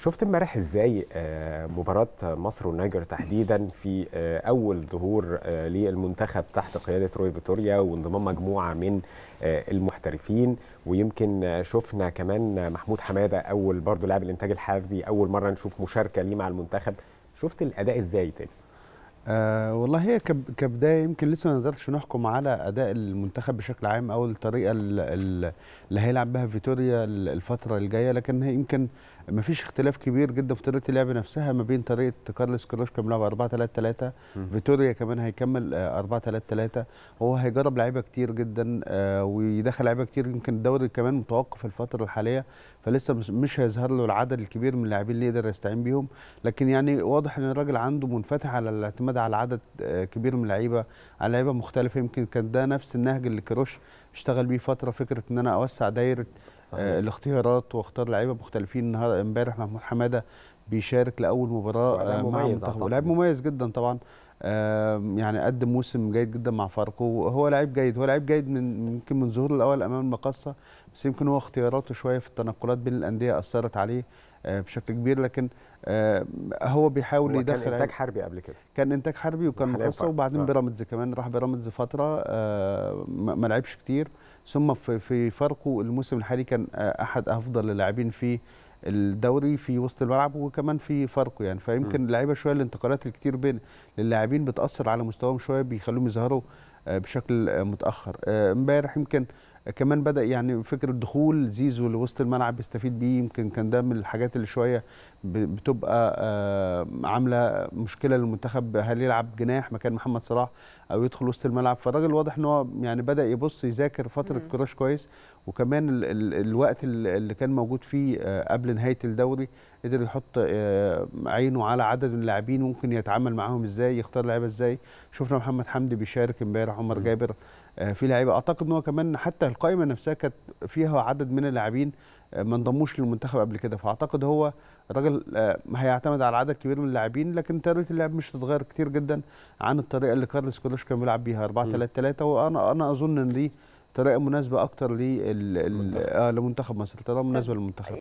شفت امبارح ازاي آه، مباراة مصر والنيجر تحديدا في آه، أول ظهور آه، للمنتخب تحت قيادة روي فيتوريا وانضمام مجموعة من المحترفين ويمكن شفنا كمان محمود حمادة أول برضه لاعب الإنتاج الحربي أول مرة نشوف مشاركة ليه مع المنتخب شفت الأداء ازاي تاني؟ آه والله هي كبدايه يمكن لسه ما نقدرش نحكم على اداء المنتخب بشكل عام او الطريقه اللي هيلعب بها فيتوريا الفتره الجايه لكن هي يمكن ما فيش اختلاف كبير جدا في طريقه اللعب نفسها ما بين طريقه كارلوس كان بيلعب 4 3 3 فيتوريا كمان هيكمل 4 3 3 هو هيجرب لعيبه كتير جدا آه، ويدخل لعيبه كتير يمكن الدوري كمان متوقف الفتره الحاليه فلسه مش هيظهر له العدد الكبير من اللاعبين اللي يقدر يستعين بيهم لكن يعني واضح ان الراجل عنده منفتح على الاعتماد معتمده على عدد آه، كبير من اللعيبه على لعيبه مختلفه يمكن كان ده نفس النهج اللي كروش اشتغل بيه فتره فكره ان انا اوسع دايره صحيح. آه، الاختيارات واختار لعيبه مختلفين النهارده امبارح محمود حماده بيشارك لاول مباراه آه، مع المنتخب لاعب مميز جدا طبعا يعني قدم موسم جيد جدا مع فاركو هو لعيب جيد هو لعيب جيد من يمكن من ظهور الاول امام المقصه بس يمكن هو اختياراته شويه في التنقلات بين الانديه اثرت عليه آه، بشكل كبير لكن هو بيحاول هو يدخل كان انتاج حربي قبل كده كان انتاج حربي وكان مقصه وبعدين بيراميدز كمان راح بيراميدز فتره ما لعبش كتير ثم في فرقه الموسم الحالي كان آه، احد افضل اللاعبين في الدوري في وسط الملعب وكمان في فرقه يعني فيمكن اللعيبه شويه الانتقالات الكتير بين اللاعبين بتاثر على مستواهم شويه بيخلوهم يظهروا آه، بشكل آه، متاخر امبارح يمكن كمان بدا يعني فكره دخول زيزو لوسط الملعب بيستفيد بيه يمكن كان ده من الحاجات اللي شويه بتبقى آه، عامله مشكله للمنتخب هل يلعب جناح مكان محمد صلاح او يدخل وسط الملعب فالراجل واضح ان هو يعني بدا يبص يذاكر فتره كراش كويس وكمان ال ال الوقت اللي كان موجود فيه آه، قبل نهايه الدوري قدر يحط آه، عينه على عدد اللاعبين ممكن يتعامل معاهم ازاي يختار لعيبه ازاي شفنا محمد حمدي بيشارك امبارح عمر جابر آه، في لعيبه اعتقد ان هو كمان حتى القائمه نفسها كانت فيها عدد من اللاعبين آه، ما انضموش للمنتخب قبل كده فاعتقد هو الراجل آه، هيعتمد على عدد كبير من اللاعبين لكن طريقه اللعب مش هتتغير كتير جدا عن الطريقه اللي كارلس كولوش كان بيلعب بيها 4 3 3 وانا انا اظن ان دي طريقه مناسبه اكتر لمنتخب مصر طريقه مناسبه طيب. للمنتخب